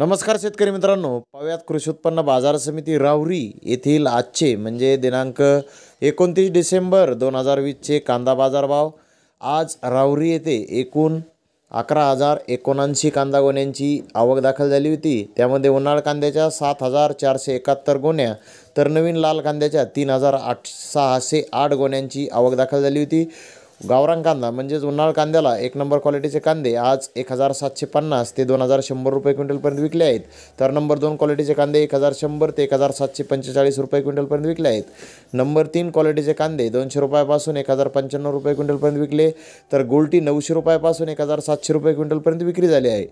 नमस्कार शेतकरी मित्रांनो पाव्यात कृषी उत्पन्न बाजार समिती रावरी येथील आजचे म्हणजे दिनांक एकोणतीस डिसेंबर दोन हजार वीसचे कांदा बाजारभाव आज रावरी येथे एकूण अकरा हजार एकोणऐंशी कांदा गोण्यांची आवक दाखल झाली होती त्यामध्ये उन्हाळ कांद्याच्या सात हजार चारशे एकाहत्तर गोण्या तर नवीन लाल कांद्याच्या तीन हजार आठ सहाशे आठ गोण्यांची आवक दाखल झाली होती गावरान कांदा म्हणजेच उन्हाळ कांद्याला एक नंबर क्वालिटीचे कांदे आज एक हजार सातशे पन्नास ते दोन हजार शंभर रुपये क्विंटलपर्यंत विकले आहेत तर नंबर दोन क्वालिटीचे कांदे एक हजार शंभर ते एक हजार सातशे पंचेचाळीस रुपये क्विंटलपर्यंत विकले आहेत नंबर तीन क्वालिटीचे कांदे दोनशे रुपयापासून एक हजार पंच्याण्णव रुपये क्विंटलपर्यंत विकले तर गोल्टी नऊशे रुपयापासून एक हजार सातशे रुपये क्विंटलपर्यंत विक्री झाली आहे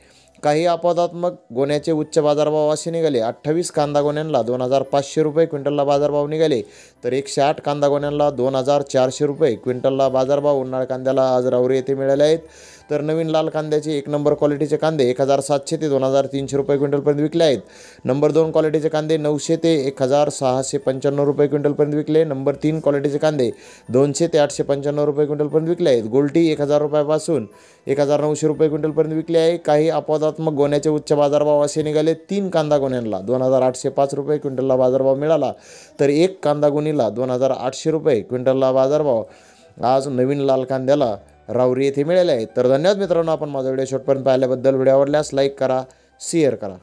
काही आपदात्मक गोण्याचे उच्च बाजारभाव असे निघाले अठ्ठावीस कांदा गोण्यांना दोन हजार पाचशे रुपये क्विंटलला बाजारभाव निघाले तर एकशे आठ कांदा गोण्यांना दोन हजार चारशे रुपये क्विंटलला बाजारभाव उन्हाळ कांद्याला आज रावरी येथे मिळाले आहेत तर नवीन लाल कांद्याचे एक नंबर क्वालिटीचे कांदे एक हजार सातशे ते दोन हजार तीनशे रुपये क्विंटलपर्यंत विकले आहेत नंबर दोन क्वालिटीचे कांदे नऊशे ते एक हजार सहाशे पंच्याण्णव रुपये क्विंटलपर्यंत विकले नंबर तीन क्वालिटीचे कांदे दोनशे ते आठशे पंच्याण्णव रुपये क्विंटलपर्यंत विकले आहेत गोल्टी एक हजार रुपयापासून एक हजार नऊशे रुपये क्विंटलपर्यंत विकले आहे काही अपवादात्मक गोण्याचे उच्च बाजारभाव असे निघाले तीन कांदा गोण्यांना दोन हजार आठशे पाच रुपये क्विंटलला बाजारभाव मिळाला तर एक कांदा गुणीला दोन हजार आठशे रुपये क्विंटलला बाजारभाव आज नवीन लाल कांद्याला रावरी येथे मिळाले आहेत तर धन्यवाद मित्रांनो आपण माझा व्हिडिओ शॉटपर्यंत पाहिल्याबद्दल व्हिडिओ आवडल्यास लाईक करा शेअर करा